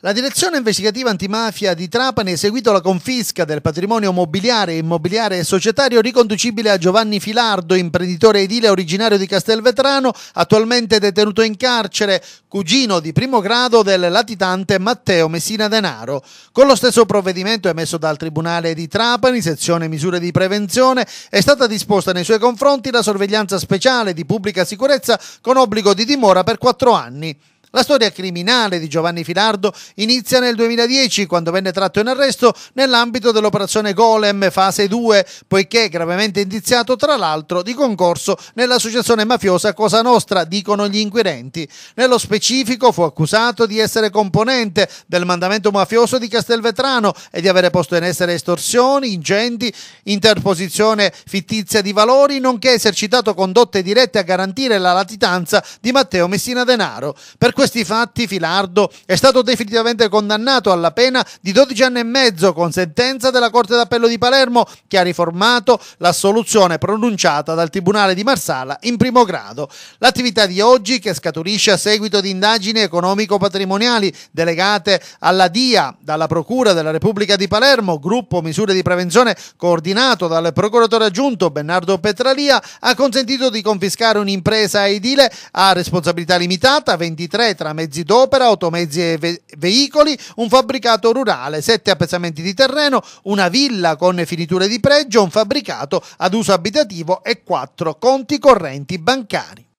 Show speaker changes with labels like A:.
A: La direzione investigativa antimafia di Trapani ha eseguito la confisca del patrimonio mobiliare, immobiliare e societario riconducibile a Giovanni Filardo, imprenditore edile originario di Castelvetrano, attualmente detenuto in carcere, cugino di primo grado del latitante Matteo Messina Denaro. Con lo stesso provvedimento emesso dal Tribunale di Trapani, sezione misure di prevenzione, è stata disposta nei suoi confronti la sorveglianza speciale di pubblica sicurezza con obbligo di dimora per quattro anni. La storia criminale di Giovanni Filardo inizia nel 2010 quando venne tratto in arresto nell'ambito dell'operazione Golem fase 2, poiché gravemente indiziato tra l'altro di concorso nell'associazione mafiosa Cosa Nostra, dicono gli inquirenti. Nello specifico fu accusato di essere componente del mandamento mafioso di Castelvetrano e di avere posto in essere estorsioni, ingenti, interposizione fittizia di valori, nonché esercitato condotte dirette a garantire la latitanza di Matteo Messina Denaro. Per questo questi fatti Filardo è stato definitivamente condannato alla pena di 12 anni e mezzo con sentenza della Corte d'Appello di Palermo che ha riformato l'assoluzione pronunciata dal Tribunale di Marsala in primo grado. L'attività di oggi, che scaturisce a seguito di indagini economico-patrimoniali delegate alla DIA dalla Procura della Repubblica di Palermo, gruppo misure di prevenzione coordinato dal procuratore aggiunto Bernardo Petralia, ha consentito di confiscare un'impresa edile a responsabilità limitata, 23 tre tra mezzi d'opera, automezzi e ve- veicoli, un fabbricato rurale, 7 appezzamenti di terreno, una villa con finiture di pregio, un fabbricato ad uso abitativo e 4 conti correnti bancari.